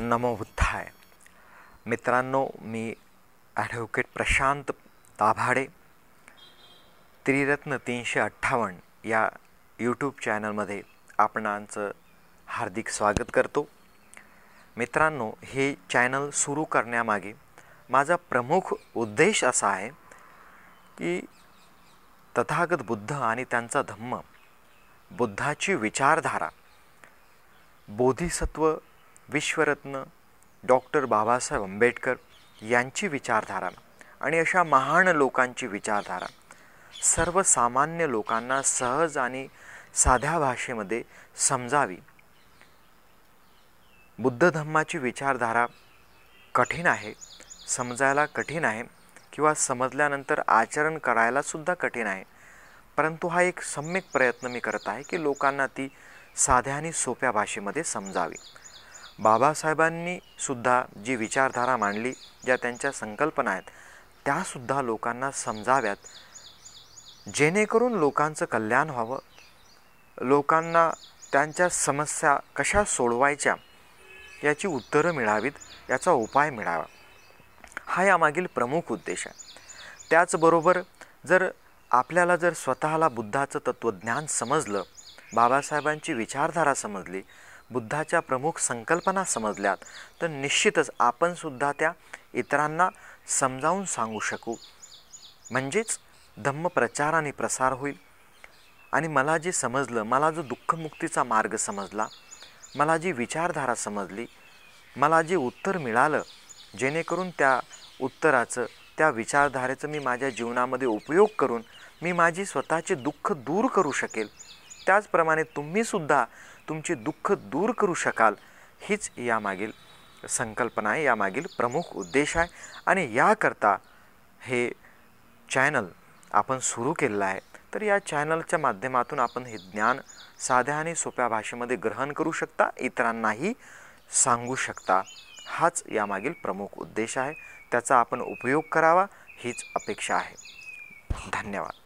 नमो बुद्धाय मित्रांनो मी ॲडव्होकेट प्रशांत ताभाडे त्रिरत्न तीनशे अठ्ठावन्न या यूट्यूब चॅनलमध्ये आपणांचं हार्दिक स्वागत करतो मित्रांनो हे चॅनल सुरू करण्यामागे माझा प्रमुख उद्देश असा आहे की तथागत बुद्ध आणि त्यांचा धम्म बुद्धाची विचारधारा बोधिसत्व विश्वरत्न डॉक्टर बाबासाहेब आंबेडकर यांची विचारधारा आणि अशा महान लोकांची विचारधारा सर्वसामान्य लोकांना सहज आणि साध्या भाषेमध्ये समजावी बुद्ध धम्माची विचारधारा कठीण आहे समजायला कठीण आहे किंवा समजल्यानंतर आचरण करायलासुद्धा कठीण आहे परंतु हा एक सम्यक प्रयत्न मी करत आहे की लोकांना ती साध्या आणि सोप्या भाषेमध्ये समजावी बाबासाहेबांनी सुद्धा जी विचारधारा मांडली ज्या त्यांच्या संकल्पना आहेत त्यासुद्धा लोकांना समजाव्यात जेणेकरून लोकांचं कल्याण व्हावं लोकांना त्यांच्या समस्या कशा सोडवायच्या याची उत्तरं मिळावीत याचा उपाय मिळावा हा यामागील प्रमुख उद्देश आहे त्याचबरोबर जर आपल्याला जर स्वतःला बुद्धाचं तत्त्वज्ञान समजलं बाबासाहेबांची विचारधारा समजली बुद्धाच्या प्रमुख संकल्पना समजल्यात तर निश्चितच आपणसुद्धा त्या इतरांना समजावून सांगू शकू म्हणजेच धम्मप्रचार आणि प्रसार होईल आणि मला जे समजलं मला जो दुःखमुक्तीचा मार्ग समजला मला जी विचारधारा समजली मला जे उत्तर मिळालं जेणेकरून त्या उत्तराचं त्या विचारधारेचं मी माझ्या जीवनामध्ये उपयोग करून मी माझी स्वतःचे दुःख दूर करू शकेल त्याचप्रमाणे तुम्हीसुद्धा तुमचे दुःख दूर करू शकाल हीच यामागील संकल्पना आहे यामागील प्रमुख उद्देश आहे आणि याकरता हे चॅनल आपण सुरू केलेलं आहे तर या चॅनलच्या माध्यमातून आपण हे ज्ञान साध्या आणि सोप्या भाषेमध्ये ग्रहण करू शकता इतरांनाही सांगू शकता हाच यामागील प्रमुख उद्देश आहे त्याचा आपण उपयोग करावा हीच अपेक्षा आहे धन्यवाद